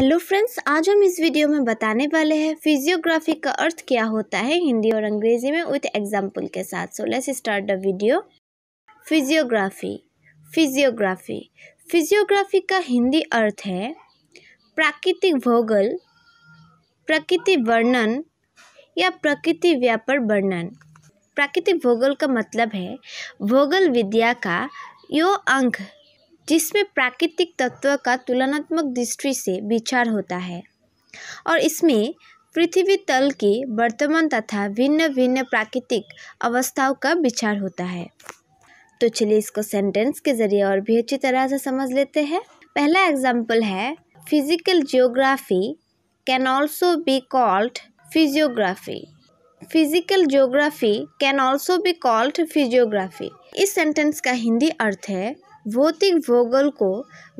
hello friends आज हम इस वीडियो में बताने वाले हैं फिजियोग्राफी का अर्थ क्या होता है हिंदी और अंग्रेजी में विथ एग्जाम्पल के साथ so let's start the video physiography physiography physiography का हिंदी अर्थ है प्राकृतिक भोगल प्रकृति वर्णन या प्रकृति व्यापार वर्णन प्राकृतिक भूगोल का मतलब है भूगोल विद्या का यो अंक जिसमें प्राकृतिक तत्व का तुलनात्मक दृष्टि से विचार होता है और इसमें पृथ्वी तल के वर्तमान तथा भिन्न भिन्न प्राकृतिक अवस्थाओं का विचार होता है तो चलिए इसको सेंटेंस के जरिए और भी अच्छी तरह से समझ लेते हैं पहला एग्जाम्पल है physical geography can also be called physiography physical geography can also be called physiography इस सेंटेंस का हिंदी अर्थ है भौतिक भूगोल को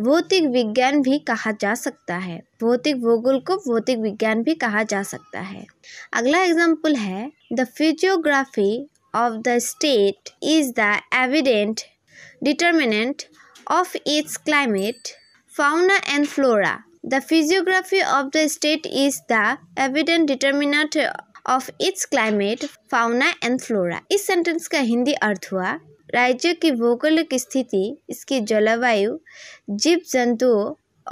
भौतिक विज्ञान भी कहा जा सकता है भौतिक भूगोल को भौतिक विज्ञान भी कहा जा सकता है अगला एग्जाम्पल है the physiography of the state is the evident determinant of its climate fauna and flora the physiography of the state is the evident determinant of its climate fauna and flora इस sentence का हिंदी अर्थ हुआ राज्य की भौगोलिक स्थिति इसकी जलवायु जीव जंतुओं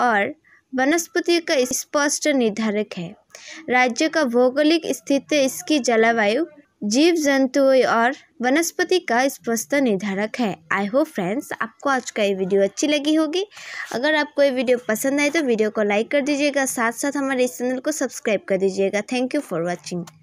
और वनस्पति का स्पष्ट निर्धारक है राज्य का भौगोलिक स्थिति इसकी जलवायु जीव जंतुओं और वनस्पति का स्पष्ट निर्धारक है आई होप फ्रेंड्स आपको आज का ये वीडियो अच्छी लगी होगी अगर आपको ये वीडियो पसंद आए तो वीडियो को लाइक कर दीजिएगा साथ साथ हमारे इस चैनल को सब्सक्राइब कर दीजिएगा थैंक यू फॉर वॉचिंग